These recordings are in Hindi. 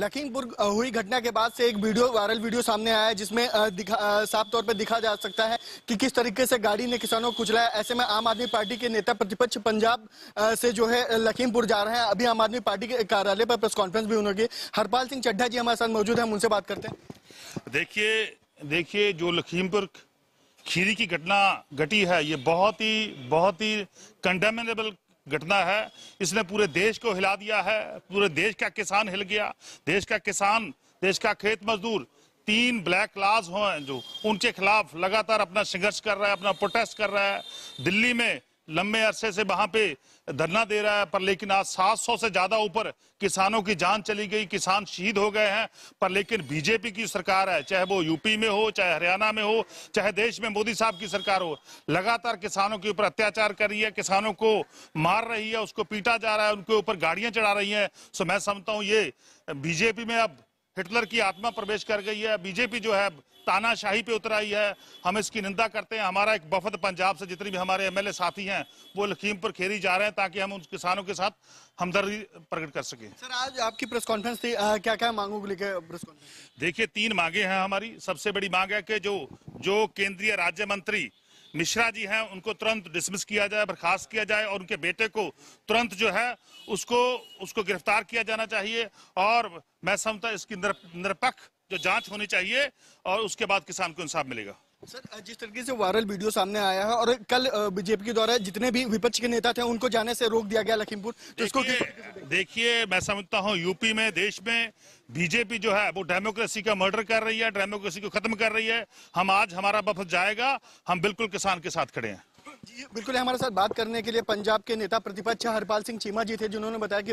लखीमपुर हुई घटना के बाद से एक वीडियो वायरल वीडियो सामने आया है जिसमें साफ तौर पर दिखा जा सकता है कि किस तरीके से गाड़ी ने किसानों को कुचलाया ऐसे में आम आदमी पार्टी के नेता प्रतिपक्ष पंजाब से जो है लखीमपुर जा रहे हैं अभी आम आदमी पार्टी के कार्यालय पर प्रेस कॉन्फ्रेंस भी की हरपाल सिंह चड्ढा जी हमारे साथ मौजूद है उनसे बात करते हैं देखिए देखिए जो लखीमपुर खीरी की घटना घटी है ये बहुत ही बहुत ही कंडेमेबल घटना है इसने पूरे देश को हिला दिया है पूरे देश का किसान हिल गया देश का किसान देश का खेत मजदूर तीन ब्लैक क्लास हो जो उनके खिलाफ लगातार अपना संघर्ष कर रहा है अपना प्रोटेस्ट कर रहा है दिल्ली में लंबे अरसे से वहां पे धरना दे रहा है पर लेकिन आज 700 से ज्यादा ऊपर किसानों की जान चली गई किसान शहीद हो गए हैं पर लेकिन बीजेपी की सरकार है चाहे वो यूपी में हो चाहे हरियाणा में हो चाहे देश में मोदी साहब की सरकार हो लगातार किसानों के ऊपर अत्याचार कर रही है किसानों को मार रही है उसको पीटा जा रहा है उनके ऊपर गाड़ियां चढ़ा रही है सो मैं समझता हूँ ये बीजेपी में अब हिटलर की आत्मा प्रवेश कर गई है बीजेपी जो है तानाशाही पे उतर आई है हम इसकी निंदा करते हैं हमारा एक वफद पंजाब से जितनी भी हमारे एमएलए साथी हैं वो लखीमपुर खेरी जा रहे हैं ताकि हम उन किसानों के साथ हमदर्दी प्रकट कर सकें सर आज आपकी प्रेस कॉन्फ्रेंस थी आ, क्या क्या मांगों को लेकर प्रेस कॉन्फ्रेंस देखिए तीन मांगे हैं हमारी सबसे बड़ी मांग है कि जो जो केंद्रीय राज्य मंत्री मिश्रा जी हैं उनको तुरंत डिसमिस किया जाए बर्खास्त किया जाए और उनके बेटे को तुरंत जो है उसको उसको गिरफ्तार किया जाना चाहिए और मैं समझता इसकी निरपक्ष जो जांच होनी चाहिए और उसके बाद किसान को इंसाफ मिलेगा सर जिस तरीके से वायरल वीडियो सामने आया है और कल बीजेपी के द्वारा जितने भी विपक्ष के नेता थे उनको जाने से रोक दिया गया लखीमपुर तो इसको देखिए मैं समझता हूँ यूपी में देश में बीजेपी जो है वो डेमोक्रेसी का मर्डर कर रही है डेमोक्रेसी को खत्म कर रही है हम आज हमारा बफ जाएगा हम बिल्कुल किसान के साथ खड़े हैं बिल्कुल हमारे साथ बात करने के लिए पंजाब के नेता प्रतिपक्ष हरपाल सिंह चीमा जी थे जिन्होंने बताया कि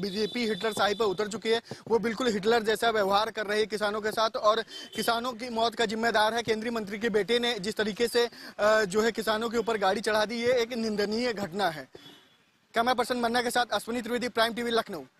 बीजेपी हिटलर साहिब पर उतर चुकी है वो बिल्कुल हिटलर जैसा व्यवहार कर रहे हैं किसानों के साथ और किसानों की मौत का जिम्मेदार है केंद्रीय मंत्री के बेटे ने जिस तरीके से जो है किसानों के ऊपर गाड़ी चढ़ा दी ये एक निंदनीय घटना है कैमरा पर्सन मन्ना के साथ अश्विनी त्रिवेदी प्राइम टीवी लखनऊ